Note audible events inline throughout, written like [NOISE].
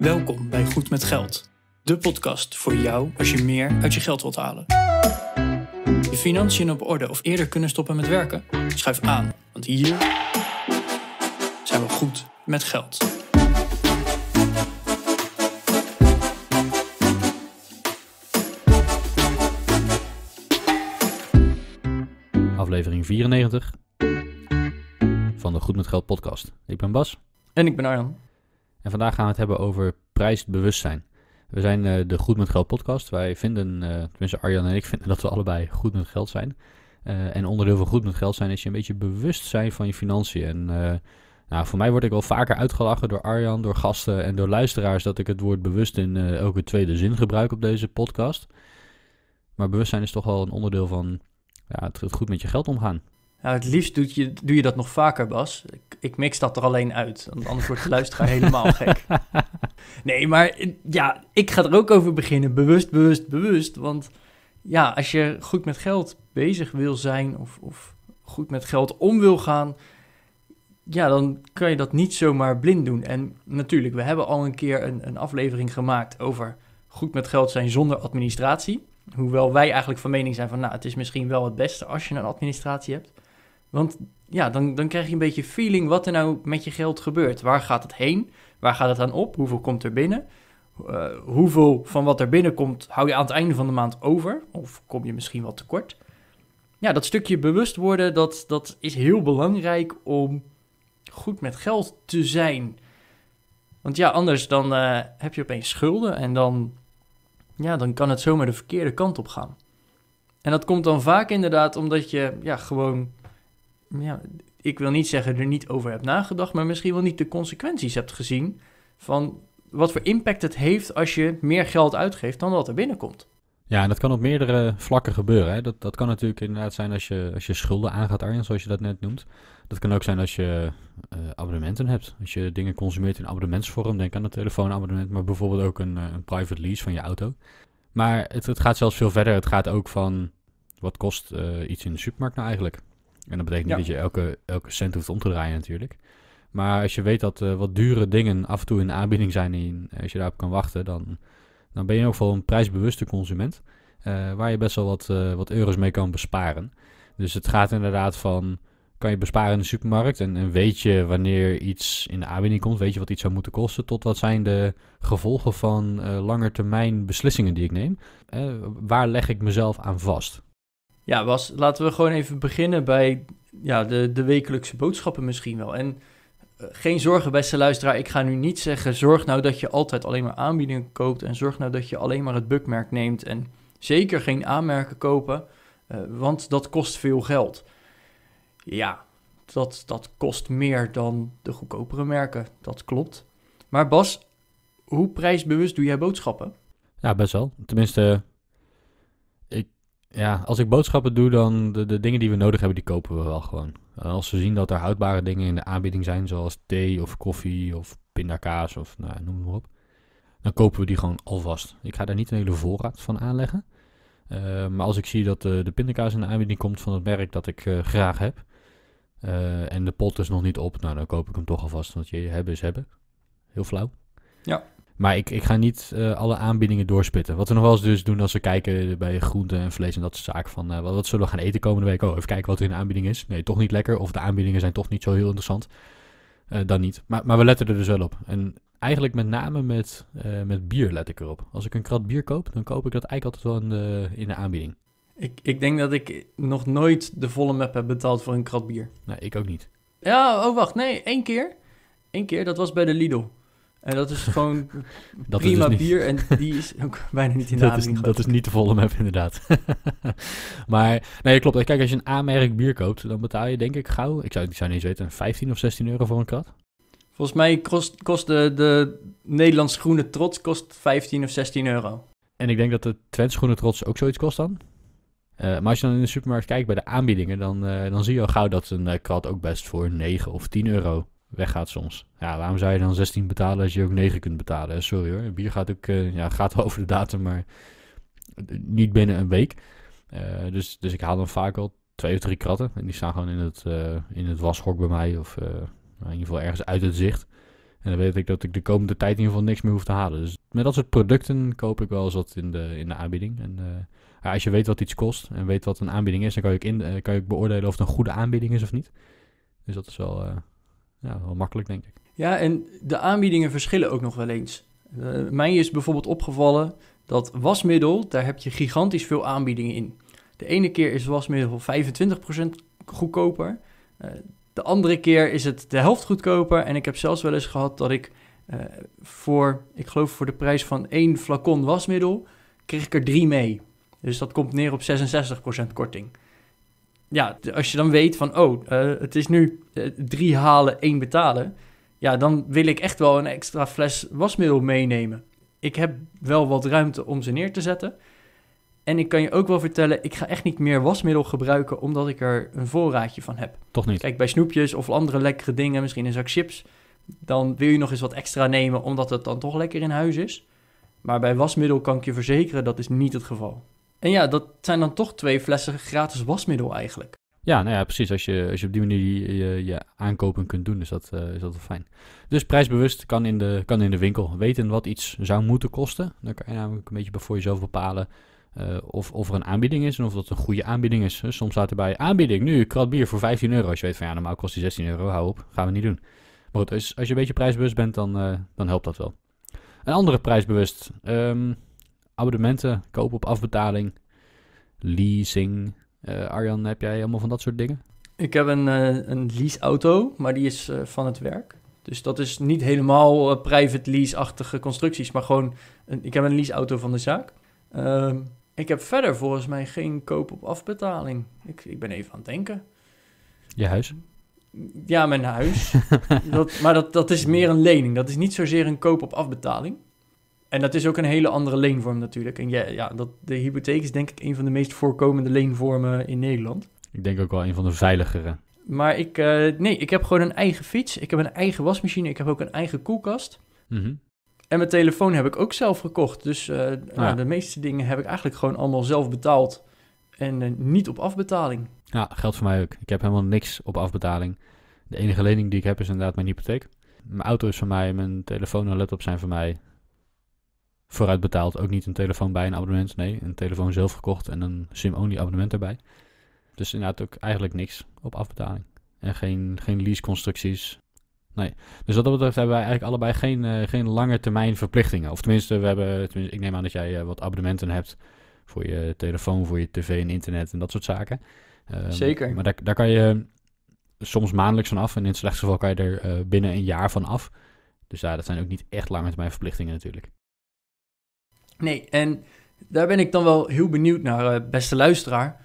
Welkom bij Goed met Geld, de podcast voor jou als je meer uit je geld wilt halen. Je financiën op orde of eerder kunnen stoppen met werken? Schuif aan, want hier zijn we goed met geld. Aflevering 94 van de Goed met Geld podcast. Ik ben Bas. En ik ben Arjan. En vandaag gaan we het hebben over prijsbewustzijn. We zijn eh, de Goed met Geld podcast. Wij vinden, uh, tenminste Arjan en ik [LAUGHS] vinden dat we allebei goed met geld zijn. Eh, en onderdeel van goed met geld zijn is je een beetje bewust zijn van je financiën. En nou, voor mij word ik wel vaker uitgelachen door Arjan, door gasten en door luisteraars dat ik het woord bewust in elke tweede zin gebruik op deze podcast. Maar bewustzijn is toch wel een onderdeel van ja, het, goed met je geld omgaan. Nou, het liefst doe je, doe je dat nog vaker, Bas ik mix dat er alleen uit. Want anders wordt de luisteraar [LAUGHS] helemaal gek. Nee, maar eh, ja, ik ga er ook over beginnen. Bewust, bewust, bewust. Want ja, als je goed met geld bezig wil zijn of, of goed met geld om wil gaan, ja, dan kan je dat niet zomaar blind doen. En natuurlijk, we hebben al een keer een, een aflevering gemaakt over goed met geld zijn zonder administratie. Hoewel wij eigenlijk van mening zijn van, nou, het is misschien wel het beste als je een administratie hebt. Want ja, dan, dan krijg je een beetje feeling wat er nou met je geld gebeurt. Waar gaat het heen? Waar gaat het aan op? Hoeveel komt er binnen? Eh, hoeveel van wat er binnenkomt hou je aan het einde van de maand over? Of kom je misschien wat tekort? Ja, dat stukje bewust worden, dat, dat is heel belangrijk om goed met geld te zijn. Want ja, anders dan eh, heb je opeens schulden en dan, ja, dan kan het zomaar de verkeerde kant op gaan. En dat komt dan vaak inderdaad omdat je ja, gewoon ja, ik wil niet zeggen er niet over hebt nagedacht, maar misschien wel niet de consequenties hebt gezien van wat voor impact het heeft als je meer geld uitgeeft dan wat er binnenkomt. Ja, en dat kan op meerdere vlakken gebeuren. Hè. Dat, dat kan natuurlijk inderdaad zijn als je, als je schulden aangaat, Arjen, zoals je dat net noemt. Dat kan ook zijn als je eh, abonnementen hebt. Als je dingen consumeert in abonnementsvorm, denk aan een telefoonabonnement, maar bijvoorbeeld ook een, eh, een private lease van je auto. Maar het, het gaat zelfs veel verder. Het gaat ook van wat kost eh, iets in de supermarkt nou eigenlijk? En dat betekent niet dat je elke, elke cent hoeft om te draaien natuurlijk. Maar als je weet dat eh, wat dure dingen af en toe in de aanbieding zijn, en eh, als je daarop kan wachten, dan, dan ben je ook wel een prijsbewuste consument. Eh, waar je best wel wat, wat euro's mee kan besparen. Dus het gaat inderdaad van, kan je besparen in de supermarkt? En, en, weet je wanneer iets in de aanbieding komt? Weet je wat iets zou moeten kosten? Tot wat zijn de gevolgen van termijn beslissingen die ik neem? waar leg ik mezelf aan vast? Ja, Bas, laten we gewoon even beginnen bij ja, de, de wekelijkse boodschappen misschien wel. En eh, geen zorgen, beste luisteraar, ik ga nu niet zeggen... zorg nou dat je altijd alleen maar aanbiedingen koopt... en zorg nou dat je alleen maar het bukmerk neemt... en zeker geen aanmerken kopen, eh, want dat kost veel geld. Ja, dat, dat kost meer dan de goedkopere merken, dat klopt. Maar Bas, hoe prijsbewust doe jij boodschappen? Ja, best wel. Tenminste, ja, als ik boodschappen doe, dan de, de dingen die we nodig hebben, die kopen we wel gewoon. Eh, als we zien dat er houdbare dingen in de aanbieding zijn, zoals thee of koffie of pindakaas of nou, noem maar op, dan kopen we die gewoon alvast. Ik ga daar niet een hele voorraad van aanleggen. Eh, maar als ik zie dat de, de pindakaas in de aanbieding komt van het merk dat ik eh, graag heb, en de pot is nog niet op, nou dan koop ik hem toch alvast, want je hebben is hebben. Heel flauw. Ja. Maar ik, ik ga niet eh, alle aanbiedingen doorspitten. Wat we nog wel eens dus doen als we kijken bij groenten en vlees en dat soort zaken. Van eh, wat, zullen we gaan eten komende week? Oh, even kijken wat er in de aanbieding is. Nee, toch niet lekker. Of de aanbiedingen zijn toch niet zo heel interessant. Eh, dan niet. Maar, maar we letten er dus wel op. En eigenlijk met name met, met bier let ik erop. Als ik een krat bier koop, dan koop ik dat eigenlijk altijd wel in de, in de aanbieding. Ik, ik denk dat ik nog nooit de volle map heb betaald voor een krat bier. Nee, ik ook niet. Ja, oh wacht. Nee, één keer. Eén keer, dat was bij de Lidl. En dat is gewoon [LAUGHS] prima dus bier en die is ook [LAUGHS] bijna niet in de dat is, Dat is niet de volle map inderdaad. [LAUGHS] maar nee, klopt. Kijk, als je een A-merk bier koopt, dan betaal je denk ik gauw, ik zou, ik zou niet eens weten, 15 of 16 euro voor een krat. Volgens mij kost, kost de, de Nederlands groene trots kost 15 of 16 euro. En ik denk dat de Twents groene trots ook zoiets kost dan? Eh, maar als je dan in de supermarkt kijkt bij de aanbiedingen, dan, eh, dan zie je al gauw dat een eh, krat ook best voor 9 of 10 euro weggaat soms. Ja, waarom zou je dan 16 betalen als je ook 9 kunt betalen? Eh, sorry hoor, bier gaat ook eh, ja, gaat [LAUGHS] over de datum, maar eh, niet binnen een week. dus, dus ik haal dan vaak al twee of drie kratten. En die staan gewoon in het, uh, in het washok bij mij of in ieder geval ergens uit het zicht. En dan weet ik dat ik de komende tijd in ieder geval niks meer hoef te halen. Dus met dat soort producten koop ik wel eens wat in de, in de aanbieding. En als je weet wat iets kost en weet wat een aanbieding is, dan kan je kan beoordelen of het een goede aanbieding is of niet. Dus dat is wel, ja, wel makkelijk, denk ik. Ja, en de aanbiedingen verschillen ook nog wel eens. Eh, mij is bijvoorbeeld opgevallen dat wasmiddel, daar heb je gigantisch veel aanbiedingen in. De ene keer is wasmiddel 25% goedkoper. Eh, de andere keer is het de helft goedkoper. En ik heb zelfs wel eens gehad dat ik eh, voor, ik geloof voor de prijs van één flacon wasmiddel, kreeg ik er drie mee. Dus dat komt neer op 66% korting ja, als je dan weet van, oh, eh, het is nu eh, drie halen, één betalen. Ja, dan wil ik echt wel een extra fles wasmiddel meenemen. Ik heb wel wat ruimte om ze neer te zetten. En ik kan je ook wel vertellen, ik ga echt niet meer wasmiddel gebruiken omdat ik er een voorraadje van heb. Toch niet? Kijk, bij snoepjes of andere lekkere dingen, misschien een zak chips, dan wil je nog eens wat extra nemen omdat het dan toch lekker in huis is. Maar bij wasmiddel kan ik je verzekeren, dat is niet het geval. En ja, dat zijn dan toch twee flessen gratis wasmiddel eigenlijk. Ja, nou ja, precies. Als je, als je op die manier je, je, aankopen kunt doen, is dat, eh, is dat wel fijn. Dus prijsbewust kan in, de, kan in de winkel. Weten wat iets zou moeten kosten. Dan kan je namelijk een beetje voor jezelf bepalen eh, of, of er een aanbieding is en of dat een goede aanbieding is. Dus soms staat er bij aanbieding, nu krat bier voor 15 euro. Als je weet van ja, normaal kost die 16 euro, hou op, gaan we niet doen. Maar goed, dus als je een beetje prijsbewust bent, dan, eh, dan helpt dat wel. Een andere prijsbewust. Ehm, abonnementen kopen op afbetaling, leasing. Eh, Arjan, heb jij helemaal van dat soort dingen? Ik heb een, uh, een leaseauto, maar die is eh, van het werk. Dus dat is niet helemaal private lease-achtige constructies, maar gewoon, een, ik heb een leaseauto van de zaak. Ehm, ik heb verder volgens mij geen koop op afbetaling. Ik, ik ben even aan het denken. Je huis? Ja, mijn huis. [LAUGHS] dat, maar dat, dat is meer een lening. Dat is niet zozeer een koop op afbetaling. En dat is ook een hele andere leenvorm natuurlijk. En ja, ja dat, de hypotheek is denk ik een van de meest voorkomende leenvormen in Nederland. Ik denk ook wel een van de veiligere. Maar ik, eh, nee, ik heb gewoon een eigen fiets. Ik heb een eigen wasmachine. Ik heb ook een eigen koelkast. Mm En mijn telefoon heb ik ook zelf gekocht. Dus eh, nou, de meeste dingen heb ik eigenlijk gewoon allemaal zelf betaald. En eh, niet op afbetaling. Ja, geldt voor mij ook. Ik heb helemaal niks op afbetaling. De enige lening die ik heb is inderdaad mijn hypotheek. Mijn auto is van mij, mijn telefoon en laptop zijn van mij vooruit betaald. Ook niet een telefoon bij een abonnement. Nee, een telefoon zelf gekocht en een SIM-only abonnement erbij. Dus inderdaad ook eigenlijk niks op afbetaling. En geen, geen lease-constructies. Nee. Dus wat dat betreft hebben wij eigenlijk allebei geen, eh, geen lange termijn verplichtingen. Of tenminste, we hebben, tenminste, ik neem aan dat jij eh, wat abonnementen hebt voor je telefoon, voor je tv en internet en dat soort zaken. Ehm, Zeker. Maar daar, daar kan je soms maandelijks van af en in het slechtste geval kan je er eh, binnen een jaar van af. Dus ja, dat zijn ook niet echt lange termijn verplichtingen natuurlijk. Nee, en daar ben ik dan wel heel benieuwd naar, eh, beste luisteraar.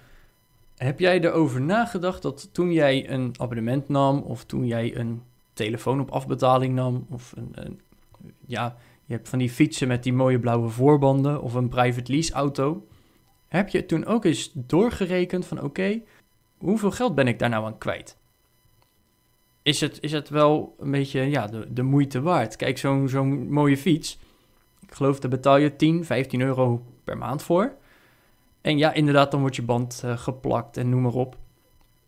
Heb jij erover nagedacht dat toen jij een abonnement nam, of toen jij een telefoon op afbetaling nam, of een, een ja, je hebt van die fietsen met die mooie blauwe voorbanden, of een private lease auto, heb je toen ook eens doorgerekend van oké, hoeveel geld ben ik daar nou aan kwijt? Is het, is het wel een beetje ja, de, de moeite waard? Kijk, zo'n zo'n mooie fiets, ik geloof, daar betaal je 10, 15 euro per maand voor. En ja, inderdaad, dan wordt je band eh, geplakt en noem maar op.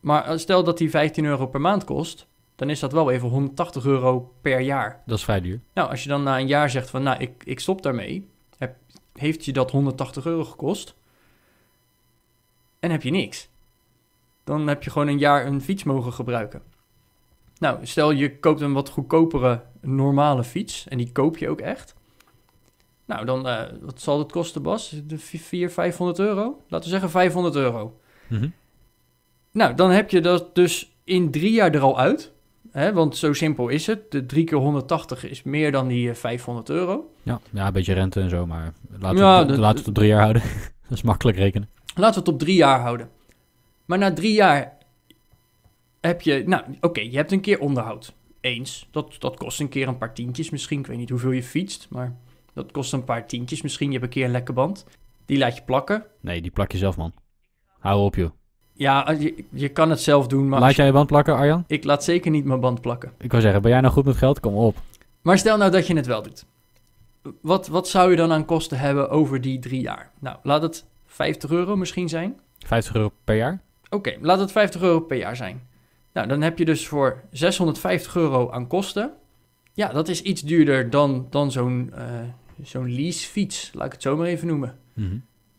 Maar eh, stel dat die 15 euro per maand kost, dan is dat wel even 180 euro per jaar. Dat is vrij duur. Nou, als je dan na een jaar zegt van, nou, ik, ik stop daarmee, heeft je dat 180 euro gekost en heb je niks. Dan heb je gewoon een jaar een fiets mogen gebruiken. Nou, stel je koopt een wat goedkopere normale fiets en die koop je ook echt. Nou, dan, eh, wat zal het kosten, Bas? De 400, 500 euro? Laten we zeggen 500 euro. Mhm. Nou, dan heb je dat dus in drie jaar er al uit. Hè? Want zo simpel is het. De drie keer 180 is meer dan die 500 eh, euro. Ja, ja een beetje rente en zo, maar laten, we, het, laten we het op drie jaar houden. [LAUGHS] dat is makkelijk rekenen. Laten we het op drie jaar houden. Maar na drie jaar heb je... Nou, oké, je hebt een keer onderhoud. Eens. Dat, dat kost een keer een paar tientjes misschien. Ik weet niet hoeveel je fietst, maar... Dat kost een paar tientjes misschien. Je hebt een keer een lekke band. Die laat je plakken. Nee, die plak je zelf, man. Hou op, joh. Ja, je, je kan het zelf doen, maar... Laat jij je band plakken, Arjan? Ik laat zeker niet mijn band plakken. Ik wou zeggen, ben jij nou goed met geld? Kom op. Maar stel nou dat je het wel doet. Wat, wat zou je dan aan kosten hebben over die drie jaar? Nou, laat het 50 euro misschien zijn. 50 euro per jaar? Oké, laat het 50 euro per jaar zijn. Nou, dan heb je dus voor 650 euro aan kosten. Ja, dat is iets duurder dan, dan zo'n eh, zo'n lease fiets, laat ik het zo maar even noemen. Mhm.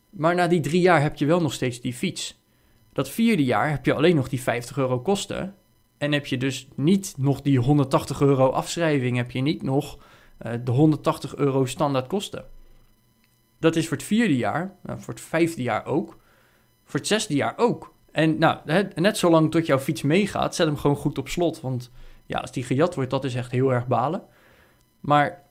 Maar na die drie jaar heb je wel nog steeds die fiets. Dat vierde jaar heb je alleen nog die 50 euro kosten. En heb je dus niet nog die 180 euro afschrijving, heb je niet nog eh, de 180 euro standaard kosten. Dat is voor het vierde jaar, nou, voor het vijfde jaar ook, voor het zesde jaar ook. En nou, net zolang tot jouw fiets meegaat, zet hem gewoon goed op slot. Want ja, als die gejat wordt, dat is echt heel erg balen. Maar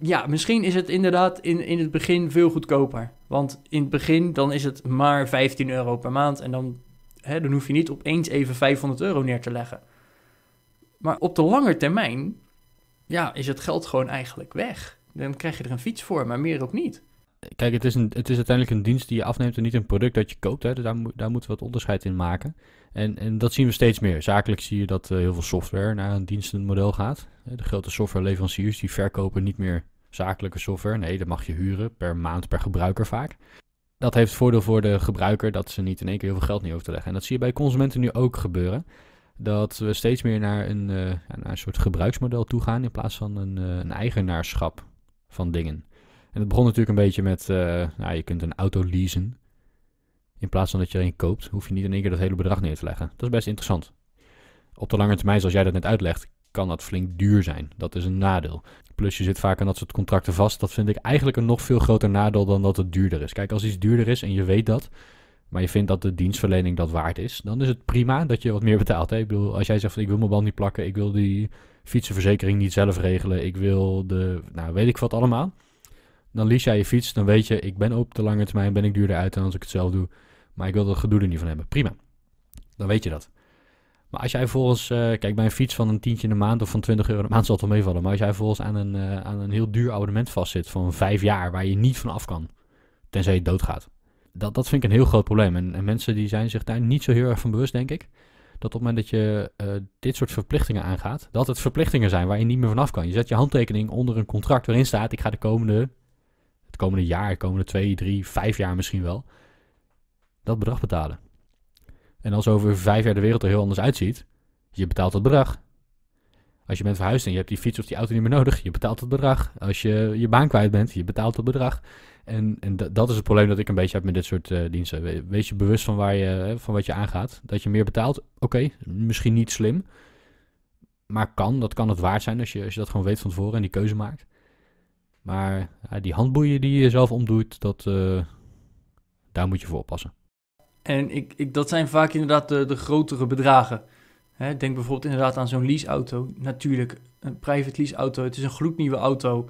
ja, misschien is het inderdaad in, in het begin veel goedkoper. Want in het begin dan is het maar 15 euro per maand. En dan, hè, dan hoef je niet opeens even 500 euro neer te leggen. Maar op de lange termijn ja, is het geld gewoon eigenlijk weg. Dan krijg je er een fiets voor, maar meer ook niet kijk, het is, een, het is uiteindelijk een dienst die je afneemt en niet een product dat je koopt. Hè? Dus daar, daar moeten we wat onderscheid in maken. En, en dat zien we steeds meer. Zakelijk zie je dat eh, heel veel software naar een dienstenmodel gaat. De grote softwareleveranciers die verkopen niet meer zakelijke software. Nee, dat mag je huren per maand, per gebruiker vaak. Dat heeft voordeel voor de gebruiker dat ze niet in één keer heel veel geld niet over te leggen. En dat zie je bij consumenten nu ook gebeuren. Dat we steeds meer naar een, eh, naar een soort gebruiksmodel toe gaan in plaats van een, eh, een eigenaarschap van dingen. En het begon natuurlijk een beetje met, eh, nou, je kunt een auto leasen. In plaats van dat je er een koopt, hoef je niet in één keer dat hele bedrag neer te leggen. Dat is best interessant. Op de lange termijn, zoals jij dat net uitlegt, kan dat flink duur zijn. Dat is een nadeel. Plus je zit vaak aan dat soort contracten vast. Dat vind ik eigenlijk een nog veel groter nadeel dan dat het duurder is. Kijk, als iets duurder is en je weet dat, maar je vindt dat de dienstverlening dat waard is, dan is het prima dat je wat meer betaalt. Hè? Ik bedoel, als jij zegt van ik wil mijn band niet plakken, ik wil die fietsenverzekering niet zelf regelen, ik wil de, nou weet ik wat allemaal. Dan lease jij je fiets, dan weet je, ik ben op de lange termijn, ben ik duurder uit dan als ik het zelf doe. Maar ik wil dat gedoe er niet van hebben. Prima. Dan weet je dat. Maar als jij volgens, uh, kijk bij een fiets van een tientje in de maand of van 20 euro de maand zal het wel meevallen. Maar als jij volgens aan een, eh, aan een heel duur abonnement vastzit van vijf jaar waar je niet van af kan, tenzij je doodgaat. Dat, dat vind ik een heel groot probleem. En, en mensen die zijn zich daar niet zo heel erg van bewust, denk ik. Dat op het moment dat je eh, dit soort verplichtingen aangaat, dat het verplichtingen zijn waar je niet meer van af kan. Je zet je handtekening onder een contract waarin staat, ik ga de komende komende jaar, komende twee, drie, vijf jaar misschien wel, dat bedrag betalen. En als over vijf jaar de wereld er heel anders uitziet, je betaalt dat bedrag. Als je bent verhuisd en je hebt die fiets of die auto niet meer nodig, je betaalt het bedrag. Als je je baan kwijt bent, je betaalt het bedrag. En, en dat is het probleem dat ik een beetje heb met dit soort eh, diensten. wees je bewust van, waar je, van wat je aangaat. Dat je meer betaalt, oké, misschien niet slim. Maar kan, dat kan het waard zijn als je, als je dat gewoon weet van tevoren en die keuze maakt. Maar die handboeien die je zelf omdoet, dat, eh, daar moet je voor oppassen. En ik, ik, dat zijn vaak inderdaad de, de grotere bedragen. Hè, denk bijvoorbeeld inderdaad aan zo'n leaseauto. Natuurlijk, een private leaseauto, het is een gloednieuwe auto.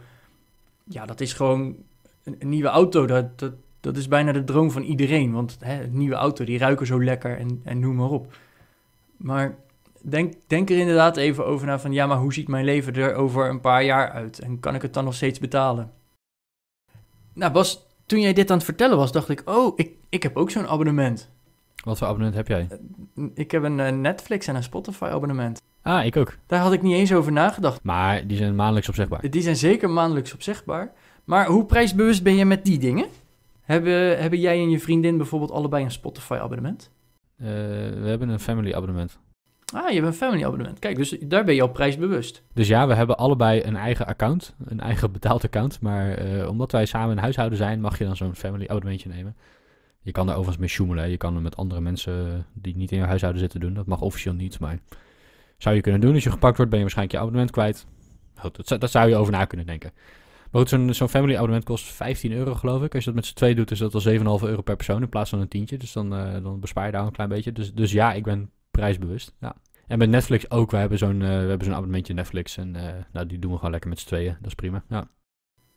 Ja, dat is gewoon een, een nieuwe auto. Dat, dat, dat is bijna de droom van iedereen. Want hè, een nieuwe auto, die ruiken zo lekker en, en noem maar op. Maar denk, denk er inderdaad even over na van ja, maar hoe ziet mijn leven er over een paar jaar uit? En kan ik het dan nog steeds betalen? Nou Bas, toen jij dit aan het vertellen was, dacht ik, oh, ik, ik heb ook zo'n abonnement. Wat voor abonnement heb jij? Eh, ik heb een eh, Netflix en een Spotify abonnement. Ah, ik ook. Daar had ik niet eens over nagedacht. Maar die zijn maandelijks opzegbaar. Die zijn zeker maandelijks opzegbaar. Maar hoe prijsbewust ben je met die dingen? Hebben, hebben jij en je vriendin bijvoorbeeld allebei een Spotify abonnement? Eh, we hebben een family abonnement. Ah, je hebt een family abonnement. Kijk, dus daar ben je al prijsbewust. Dus ja, we hebben allebei een eigen account, een eigen betaald account. Maar eh, omdat wij samen een huishouden zijn, mag je dan zo'n family abonnementje nemen. Je kan er overigens mee sjoemelen. Je kan hem met andere mensen eh, die niet in je huishouden zitten doen. Dat mag officieel niet, maar zou je kunnen doen. Als je gepakt wordt, ben je waarschijnlijk je abonnement kwijt. dat, zou, je over na kunnen denken. Maar goed, zo'n family abonnement kost 15 euro, geloof ik. Als je dat met z'n twee doet, is dat al 7,5 euro per persoon in plaats van een tientje. Dus dan, eh, dan bespaar je daar een klein beetje. Dus, dus ja, ik ben prijsbewust. Ja. En met Netflix ook. We hebben zo'n uh, zo'n abonnementje Netflix. En eh, nou, die doen we gewoon lekker met z'n tweeën. Dat is prima. Ja,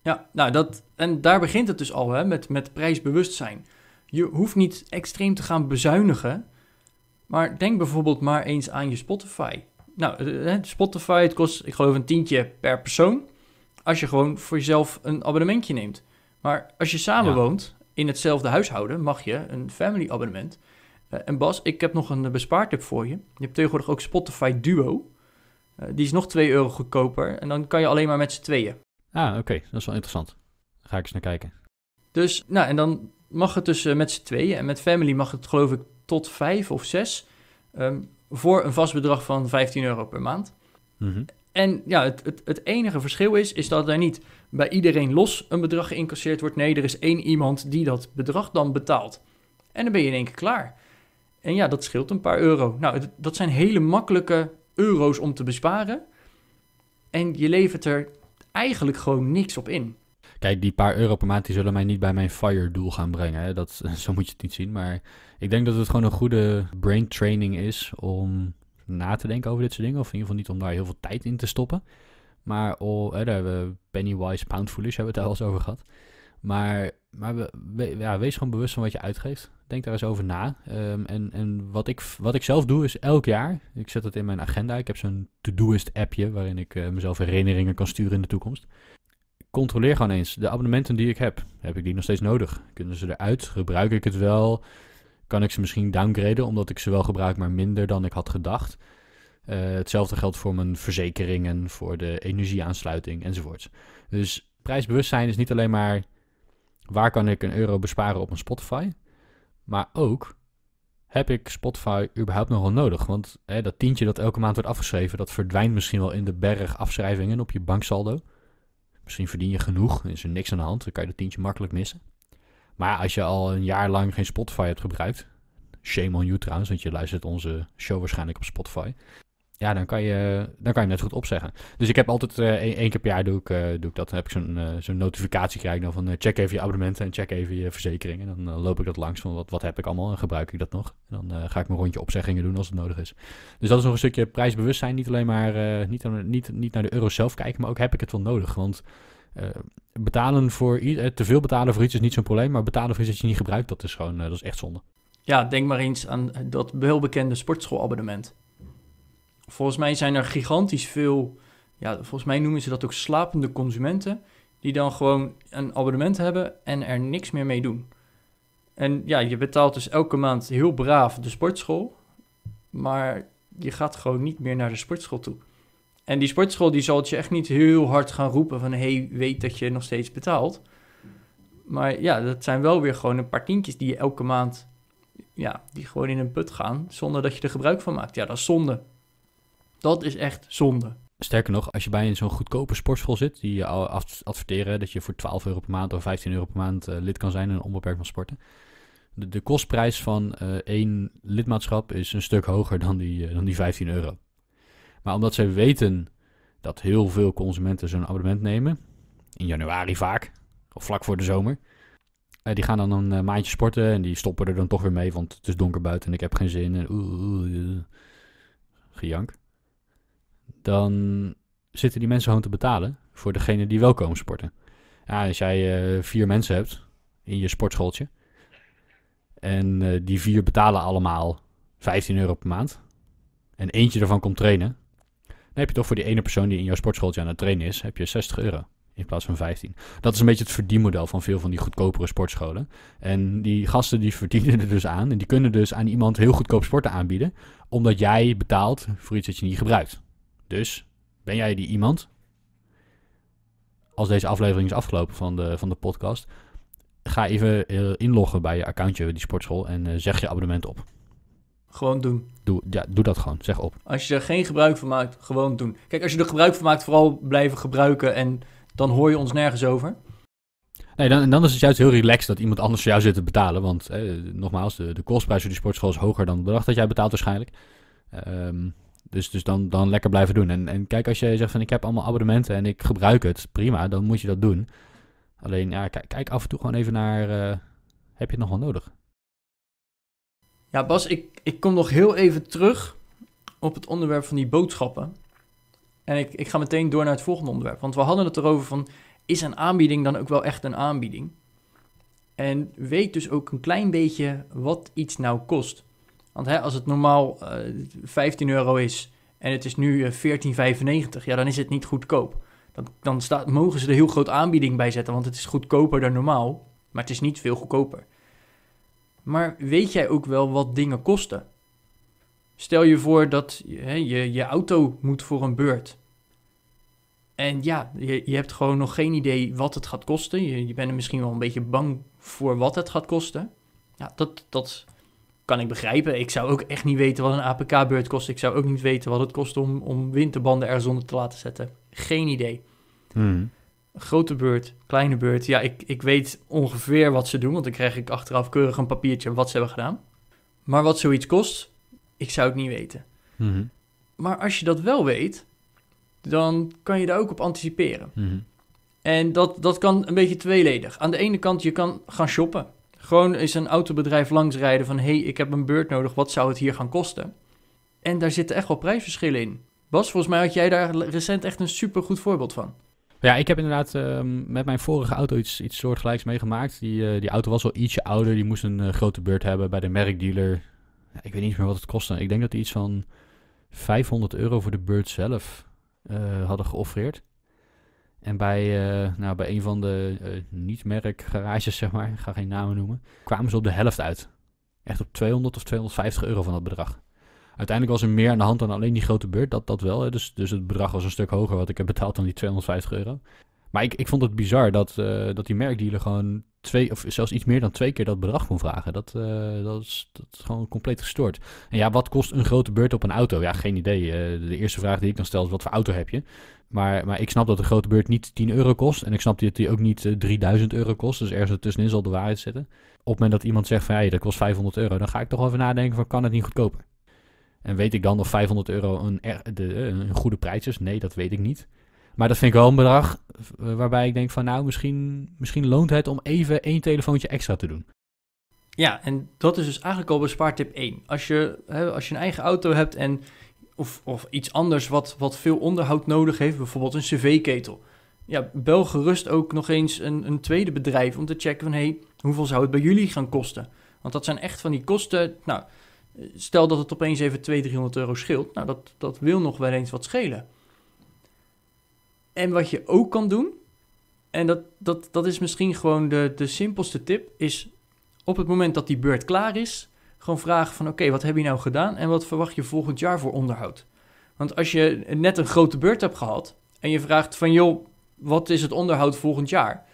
ja nou, dat, en daar begint het dus al hè, met, met prijsbewustzijn. Je hoeft niet extreem te gaan bezuinigen. Maar denk bijvoorbeeld maar eens aan je Spotify. Nou, eh, Spotify, het kost, ik geloof, een tientje per persoon. Als je gewoon voor jezelf een abonnementje neemt. Maar als je samen woont in hetzelfde huishouden, mag je een family abonnement. Eh, en Bas, ik heb nog een eh, bespaartip voor je. Je hebt tegenwoordig ook Spotify Duo. Eh, die is nog 2 euro goedkoper en dan kan je alleen maar met z'n tweeën. Ah, oké. Dat is wel interessant. Daar ga ik eens naar kijken. Dus, nou, en dan mag het dus met z'n tweeën. En met family mag het geloof ik tot vijf of zes. Ehm, voor een vast bedrag van 15 euro per maand. Mhm. En ja, het, het, het, enige verschil is, is dat er niet bij iedereen los een bedrag geïncasseerd wordt. Nee, er is één iemand die dat bedrag dan betaalt. En dan ben je in één keer klaar. En ja, dat scheelt een paar euro. Nou, dat zijn hele makkelijke euro's om te besparen. En je levert er eigenlijk gewoon niks op in. Kijk, die paar euro per maand die zullen mij niet bij mijn FIRE-doel gaan brengen. Hè? Dat, [LAUGHS] zo moet je het niet zien. Maar ik denk dat het gewoon een goede brain training is om na te denken over dit soort dingen. Of in ieder geval niet om daar heel veel tijd in te stoppen. Maar oh, hè, daar hebben we Pennywise, Pound Foolish hebben we het daar al eens over gehad. Maar, maar we, ja, wees gewoon bewust van wat je uitgeeft. Denk daar eens over na. Ehm, en en wat, ik, wat ik zelf doe is elk jaar, ik zet het in mijn agenda. Ik heb zo'n to-doist appje waarin ik eh, mezelf herinneringen kan sturen in de toekomst. controleer gewoon eens de abonnementen die ik heb. Heb ik die nog steeds nodig? Kunnen ze eruit? Gebruik ik het wel? Kan ik ze misschien downgraden omdat ik ze wel gebruik, maar minder dan ik had gedacht? Eh, hetzelfde geldt voor mijn verzekeringen, voor de energieaansluiting enzovoorts. Dus prijsbewustzijn is niet alleen maar waar kan ik een euro besparen op mijn Spotify. Maar ook, heb ik Spotify überhaupt nog wel nodig? Want hè, dat tientje dat elke maand wordt afgeschreven, dat verdwijnt misschien wel in de berg afschrijvingen op je banksaldo. Misschien verdien je genoeg, is er niks aan de hand, dan kan je dat tientje makkelijk missen. Maar als je al een jaar lang geen Spotify hebt gebruikt, shame on you trouwens, want je luistert onze show waarschijnlijk op Spotify. Ja, dan kan, je, dan kan je net goed opzeggen. Dus ik heb altijd eh, één, keer per jaar doe ik, eh, doe ik dat. Dan heb ik zo'n eh, zo'n notificatie krijg ik dan van check even je abonnementen en check even je verzekeringen. En dan loop ik dat langs van wat, wat heb ik allemaal en gebruik ik dat nog. En dan ga ik mijn rondje opzeggingen doen als het nodig is. Dus dat is nog een stukje prijsbewustzijn. Niet alleen maar niet, niet, niet naar de euro zelf kijken, maar ook heb ik het wel nodig. Want betalen voor te veel betalen voor iets is niet zo'n probleem. Maar betalen voor iets dat je niet gebruikt, dat is gewoon dat is echt zonde. Ja, denk maar eens aan dat heel bekende sportschoolabonnement volgens mij zijn er gigantisch veel, ja, volgens mij noemen ze dat ook slapende consumenten, die dan gewoon een abonnement hebben en er niks meer mee doen. En ja, je betaalt dus elke maand heel braaf de sportschool, maar je gaat gewoon niet meer naar de sportschool toe. En die sportschool die zal het je echt niet heel hard gaan roepen van... hey, weet dat je nog steeds betaalt. Maar ja, dat zijn wel weer gewoon een paar tientjes die je elke maand... ja, die gewoon in een put gaan zonder dat je er gebruik van maakt. Ja, dat is zonde. Dat is echt zonde. Sterker nog, als je bij een zo'n goedkope sportschool zit, die je adverteren dat je voor 12 euro per maand of 15 euro per maand eh, lid kan zijn en onbeperkt van sporten. De, kostprijs van eh, één lidmaatschap is een stuk hoger dan die, eh, dan die 15 euro. Maar omdat zij weten dat heel veel consumenten zo'n abonnement nemen, in januari vaak, of vlak voor de zomer, die gaan dan een maandje sporten en die stoppen er dan toch weer mee, want het is donker buiten en ik heb geen zin. En oeh, oeh, gejank dan zitten die mensen gewoon te betalen voor degene die wel komen sporten. Ja, als jij eh, vier mensen hebt in je sportschooltje en eh, die vier betalen allemaal 15 euro per maand en eentje ervan komt trainen, dan heb je toch voor die ene persoon die in jouw sportschooltje aan het trainen is, heb je 60 euro in plaats van 15. Dat is een beetje het verdienmodel van veel van die goedkopere sportscholen. En die gasten die verdienen er dus aan en die kunnen dus aan iemand heel goedkoop sporten aanbieden, omdat jij betaalt voor iets dat je niet gebruikt. Dus ben jij die iemand? Als deze aflevering is afgelopen van de, van de podcast, ga even eh, inloggen bij je accountje, die sportschool, en eh, zeg je abonnement op. Gewoon doen. Doe, ja, doe dat gewoon. Zeg op. Als je er geen gebruik van maakt, gewoon doen. Kijk, als je er gebruik van maakt, vooral blijven gebruiken en dan hoor je ons nergens over. Nee, dan, dan is het juist heel relaxed dat iemand anders voor jou zit te betalen. Want eh, nogmaals, de, de kostprijs voor die sportschool is hoger dan het bedrag dat jij betaalt waarschijnlijk. Um, dus, dus dan, dan lekker blijven doen. En, en kijk, als jij zegt van ik heb allemaal abonnementen en ik gebruik het, prima, dan moet je dat doen. Alleen ja, kijk, kijk af en toe gewoon even naar, eh, heb je het nog wel nodig? Ja, Bas, ik, ik kom nog heel even terug op het onderwerp van die boodschappen. En ik, ik ga meteen door naar het volgende onderwerp. Want we hadden het erover van, is een aanbieding dan ook wel echt een aanbieding? En weet dus ook een klein beetje wat iets nou kost. Want hè, als het normaal 15 eh, euro is en het is nu 14,95, eh, ja, dan is het niet goedkoop. Dan, dan staat, mogen ze er heel groot aanbieding bij zetten, want het is goedkoper dan normaal, maar het is niet veel goedkoper. Maar weet jij ook wel wat dingen kosten? Stel je voor dat hè, je, je auto moet voor een beurt. En ja, je, je hebt gewoon nog geen idee wat het gaat kosten. Je, je bent er misschien wel een beetje bang voor wat het gaat kosten. Ja, dat, dat kan ik begrijpen. Ik zou ook echt niet weten wat een APK-beurt kost. Ik zou ook niet weten wat het kost om, om winterbanden er zonder te laten zetten. Geen idee. Hmm. Grote beurt, kleine beurt. Ja, ik, ik weet ongeveer wat ze doen, want dan krijg ik achteraf keurig een papiertje wat ze hebben gedaan. Maar wat zoiets kost, ik zou het niet weten. Hmm. Maar als je dat wel weet, dan kan je daar ook op anticiperen. Hmm. En dat, dat kan een beetje tweeledig. Aan de ene kant, je kan gaan shoppen. Gewoon is een autobedrijf langsrijden van... hey, ik heb een beurt nodig, wat zou het hier gaan kosten? En daar zitten echt wel prijsverschillen in. Bas, volgens mij had jij daar recent echt een supergoed voorbeeld van. Ja, ik heb inderdaad ehm, met mijn vorige auto iets, iets soortgelijks meegemaakt. Die, eh, die auto was al ietsje ouder. Die moest een eh, grote beurt hebben bij de merkdealer. Ja, ik weet niet meer wat het kostte. Ik denk dat die iets van 500 euro voor de beurt zelf eh, hadden geoffreerd. En bij, eh, nou, bij een van de eh, niet-merk garages, [LAUGHS] zeg maar, ik ga geen namen noemen, kwamen ze op de helft uit. Echt op 200 of 250 euro van dat bedrag. Uiteindelijk was er meer aan de hand dan alleen die grote beurt, dat, dat wel. Dus, dus het bedrag was een stuk hoger wat ik heb betaald dan die 250 euro. Maar ik, ik vond het bizar dat, eh, dat die merkdealer gewoon twee, of zelfs iets meer dan twee keer dat bedrag kon vragen. Dat, eh, dat, is, dat is gewoon compleet gestoord. En ja, wat kost een grote beurt op een auto? Ja, geen idee. Eh. de eerste vraag die ik dan stel is, wat voor auto heb je? Maar, maar ik snap dat een grote beurt niet 10 euro kost. En ik snap dat die ook niet 3000 eh, euro kost. Dus ergens tussenin zal de waarheid zitten. Op het moment dat iemand zegt van, hey, dat kost 500 euro. Dan ga ik toch even nadenken van, kan het niet goedkoper? En weet ik dan of 500 euro een, de, een goede prijs is? Nee, dat weet ik niet. Maar dat vind ik wel een bedrag eh, waarbij ik denk van nou, misschien, misschien loont het om even één telefoontje extra te doen. Ja, en dat is dus eigenlijk al bespaartip 1. Als je, hè, als je een eigen auto hebt en, of, of iets anders wat, wat veel onderhoud nodig heeft, bijvoorbeeld een cv-ketel. Ja, bel gerust ook nog eens een, een tweede bedrijf om te checken van hé, hey, hoeveel zou het bij jullie gaan kosten? Want dat zijn echt van die kosten. Nou, eh, stel dat het opeens even 200, 300 euro scheelt. Nou, dat, dat wil nog wel eens wat schelen. En wat je ook kan doen, en dat, dat, dat is misschien gewoon de, de simpelste tip, is op het moment dat die beurt klaar is, gewoon vragen van oké, wat heb je nou gedaan en wat verwacht je volgend jaar voor onderhoud? Want als je net een grote beurt hebt gehad en je vraagt van joh, wat is het onderhoud volgend jaar?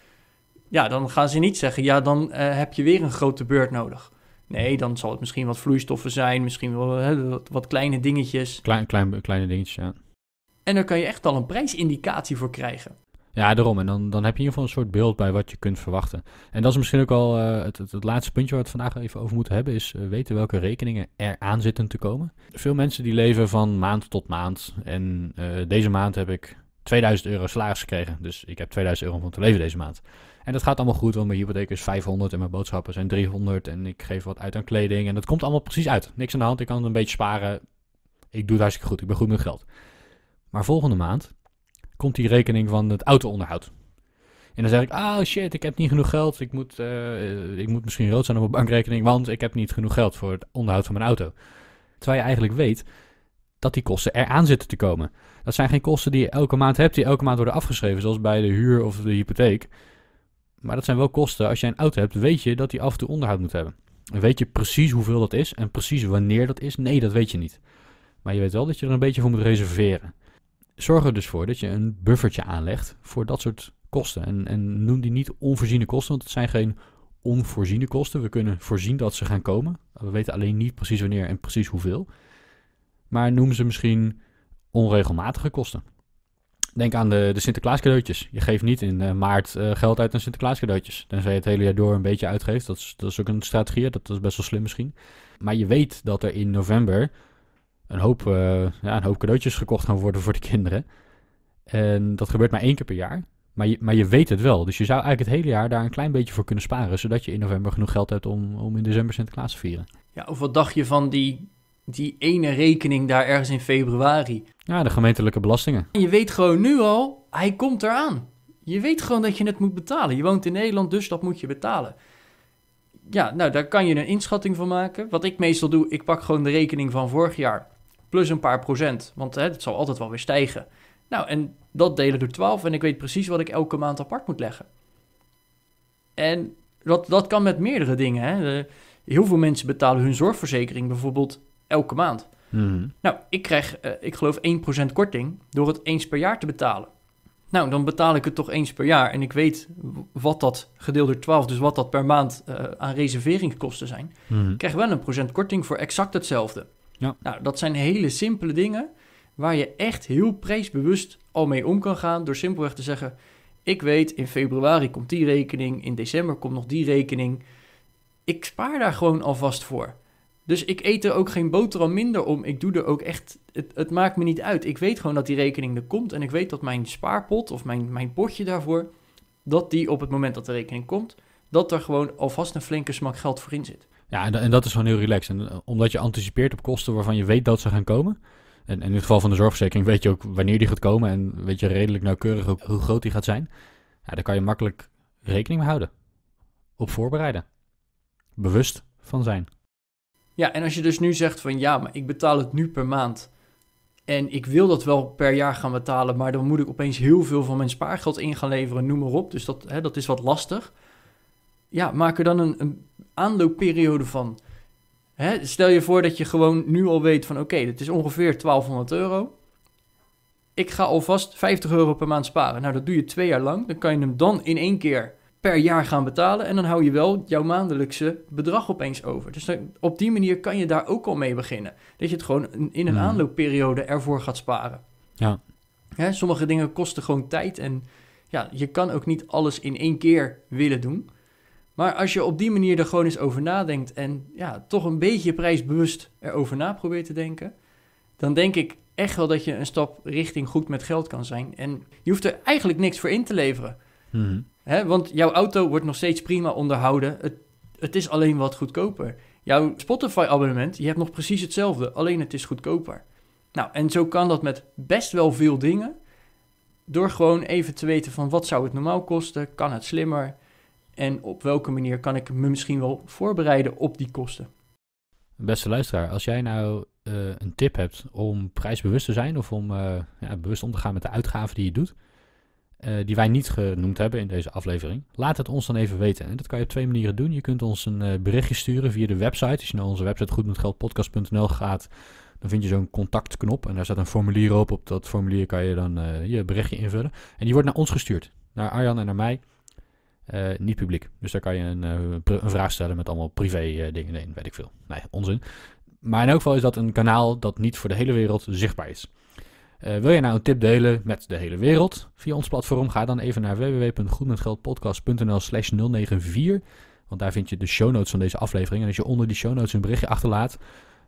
Ja, dan gaan ze niet zeggen, ja, dan eh, heb je weer een grote beurt nodig. Nee, dan zal het misschien wat vloeistoffen zijn, misschien wel wat, wat, kleine dingetjes. Klein, klein, kleine dingetjes, ja. En daar kan je echt al een prijsindicatie voor krijgen. Ja, daarom. En dan, dan heb je in ieder geval een soort beeld bij wat je kunt verwachten. En dat is misschien ook al eh, het, het, laatste puntje waar we het vandaag even over moeten hebben, is eh, weten welke rekeningen er aan zitten te komen. Veel mensen die leven van maand tot maand. En eh, deze maand heb ik 2000 euro salaris gekregen. Dus ik heb 2000 euro om te leven deze maand. En dat gaat allemaal goed, want mijn hypotheek is 500 en mijn boodschappen zijn 300 en ik geef wat uit aan kleding. En dat komt allemaal precies uit. Niks aan de hand, ik kan een beetje sparen. Ik doe het hartstikke goed, ik ben goed met geld. Maar volgende maand komt die rekening van het auto En dan zeg ik, ah oh shit, ik heb niet genoeg geld. Ik moet, eh, ik moet misschien rood zijn op mijn bankrekening, want ik heb niet genoeg geld voor het onderhoud van mijn auto. Terwijl je eigenlijk weet dat die kosten eraan zitten te komen. Dat zijn geen kosten die je elke maand hebt, die elke maand worden afgeschreven, zoals bij de huur of de hypotheek. Maar dat zijn wel kosten. Als jij een auto hebt, weet je dat die af en toe onderhoud moet hebben. En weet je precies hoeveel dat is en precies wanneer dat is? Nee, dat weet je niet. Maar je weet wel dat je er een beetje voor moet reserveren zorg er dus voor dat je een buffertje aanlegt voor dat soort kosten. En, en noem die niet onvoorziene kosten, want het zijn geen onvoorziene kosten. We kunnen voorzien dat ze gaan komen. We weten alleen niet precies wanneer en precies hoeveel. Maar noem ze misschien onregelmatige kosten. Denk aan de, de Sinterklaas cadeautjes. Je geeft niet in eh, maart eh, geld uit aan Sinterklaas cadeautjes. Tenzij je het hele jaar door een beetje uitgeeft. Dat is, dat is ook een strategie. Dat is best wel slim misschien. Maar je weet dat er in november een hoop, eh, ja, een hoop cadeautjes gekocht gaan worden voor de kinderen. En dat gebeurt maar één keer per jaar. Maar je, maar je weet het wel. Dus je zou eigenlijk het hele jaar daar een klein beetje voor kunnen sparen. Zodat je in november genoeg geld hebt om, om in december Sinterklaas te vieren. Ja, of wat dacht je van die, die ene rekening daar ergens in februari? Ja, de gemeentelijke belastingen. En je weet gewoon nu al, hij komt eraan. Je weet gewoon dat je het moet betalen. Je woont in Nederland, dus dat moet je betalen. Ja, nou, daar kan je een inschatting van maken. Wat ik meestal doe, ik pak gewoon de rekening van vorig jaar plus een paar procent. Want hè, dat zal altijd wel weer stijgen. Nou, en dat delen door 12 en ik weet precies wat ik elke maand apart moet leggen. En dat, dat kan met meerdere dingen. Hè. Heel veel mensen betalen hun zorgverzekering bijvoorbeeld elke maand. Mhm. Nou, ik krijg, eh, ik geloof, 1% korting door het eens per jaar te betalen. Nou, dan betaal ik het toch eens per jaar. En ik weet wat dat gedeeld door 12, dus wat dat per maand eh, aan reserveringskosten zijn. Mhm. Ik krijg wel een procent korting voor exact hetzelfde. Ja. Nou, dat zijn hele simpele dingen waar je echt heel prijsbewust al mee om kan gaan door simpelweg te zeggen: ik weet in februari komt die rekening, in december komt nog die rekening. Ik spaar daar gewoon alvast voor. Dus ik eet er ook geen boterham minder om. Ik doe er ook echt. Het, het, maakt me niet uit. Ik weet gewoon dat die rekening er komt. En ik weet dat mijn spaarpot of mijn, mijn potje daarvoor. Dat die op het moment dat de rekening komt. Dat er gewoon alvast een flinke smak geld voor in zit. Ja, en, dat is gewoon heel relaxed. En, eh, omdat je anticipeert op kosten waarvan je weet dat ze gaan komen. En, in het geval van de zorgverzekering weet je ook wanneer die gaat komen. En weet je redelijk nauwkeurig ook hoe groot die gaat zijn. Ja, daar kan je makkelijk rekening mee houden. Op voorbereiden. Bewust van zijn. Ja, en als je dus nu zegt van ja, maar ik betaal het nu per maand. En ik wil dat wel per jaar gaan betalen, maar dan moet ik opeens heel veel van mijn spaargeld in gaan leveren, noem maar op. Dus dat, hè, dat is wat lastig. Ja, maak er dan een, een aanloopperiode van. Hè? Stel je voor dat je gewoon nu al weet van oké, okay, dit is ongeveer 1200 euro. Ik ga alvast 50 euro per maand sparen. Nou, dat doe je twee jaar lang. Dan kan je hem dan in één keer per jaar gaan betalen. En dan hou je wel jouw maandelijkse bedrag opeens over. Dus dan, op die manier kan je daar ook al mee beginnen. Dat je het gewoon in een hmm. aanloopperiode ervoor gaat sparen. Ja. Hè, sommige dingen kosten gewoon tijd. En ja, je kan ook niet alles in één keer willen doen. Maar als je op die manier er gewoon eens over nadenkt en ja, toch een beetje prijsbewust erover na probeert te denken, dan denk ik echt wel dat je een stap richting goed met geld kan zijn. En je hoeft er eigenlijk niks voor in te leveren. Mhm. Hè, want jouw auto wordt nog steeds prima onderhouden. Het, het is alleen wat goedkoper. Jouw Spotify-abonnement, je hebt nog precies hetzelfde, alleen het is goedkoper. Nou, en zo kan dat met best wel veel dingen. Door gewoon even te weten van wat zou het normaal kosten, kan het slimmer. En op welke manier kan ik me misschien wel voorbereiden op die kosten? Beste luisteraar, als jij nou eh, een tip hebt om prijsbewust te zijn of om eh, ja, bewust om te gaan met de uitgaven die je doet, eh, die wij niet genoemd hebben in deze aflevering, laat het ons dan even weten. En dat kan je op twee manieren doen. Je kunt ons een berichtje sturen via de website. Als je naar onze website goedmetgeldpodcast.nl gaat, dan vind je zo'n contactknop en daar staat een formulier op. Op dat formulier kan je dan je berichtje invullen. En die wordt naar ons gestuurd, naar Arjan en naar mij. Eh, niet publiek. Dus daar kan je een, eh, een vraag stellen met allemaal privé eh, dingen in, weet ik veel. Nee, onzin. Maar in elk geval is dat een kanaal dat niet voor de hele wereld zichtbaar is. wil je nou een tip delen met de hele wereld via ons platform? Ga dan even naar www.goedmetgeldpodcast.nl slash 094. Want daar vind je de show notes van deze aflevering. En als je onder die show notes een berichtje achterlaat...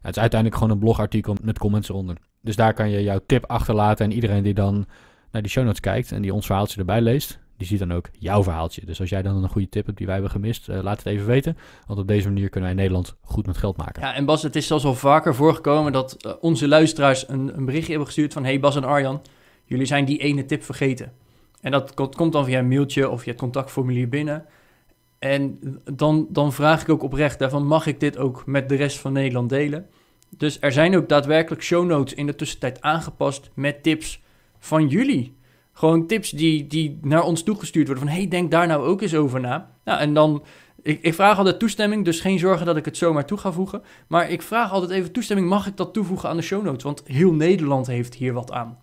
Het is uiteindelijk gewoon een blogartikel met comments eronder. Dus daar kan je jouw tip achterlaten. En iedereen die dan naar die show notes kijkt en die ons verhaaltje erbij leest die ziet dan ook jouw verhaaltje. Dus als jij dan een goede tip hebt die wij hebben gemist, eh, laat het even weten. Want op deze manier kunnen wij in Nederland goed met geld maken. Ja, en Bas, het is zelfs al vaker voorgekomen dat eh, onze luisteraars een, een, berichtje hebben gestuurd van... hey Bas en Arjan, jullie zijn die ene tip vergeten. En dat komt dan via een mailtje of via het contactformulier binnen. En dan, dan vraag ik ook oprecht, daarvan mag ik dit ook met de rest van Nederland delen? Dus er zijn ook daadwerkelijk show notes in de tussentijd aangepast met tips van jullie gewoon tips die, die naar ons toegestuurd worden. Van hey, denk daar nou ook eens over na. Nou, en dan. Ik, ik vraag altijd toestemming, dus geen zorgen dat ik het zomaar toe ga voegen. Maar ik vraag altijd even toestemming: mag ik dat toevoegen aan de show notes? Want heel Nederland heeft hier wat aan.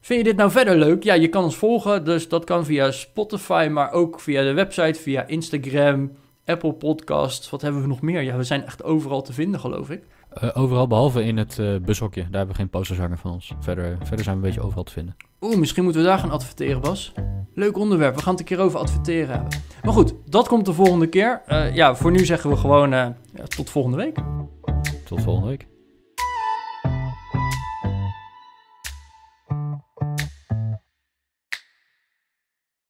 Vind je dit nou verder leuk? Ja, je kan ons volgen. Dus dat kan via Spotify, maar ook via de website, via Instagram, Apple Podcasts. Wat hebben we nog meer? Ja, we zijn echt overal te vinden, geloof ik. Eh, overal behalve in het uh, bushokje. Daar hebben we geen posters hangen van ons. Verder, verder zijn we een beetje overal te vinden. Oeh, misschien moeten we daar gaan adverteren, Bas. Leuk onderwerp. We gaan het een keer over adverteren hebben. Maar goed, dat komt de volgende keer. Eh, ja, voor nu zeggen we gewoon tot volgende week. Tot volgende week.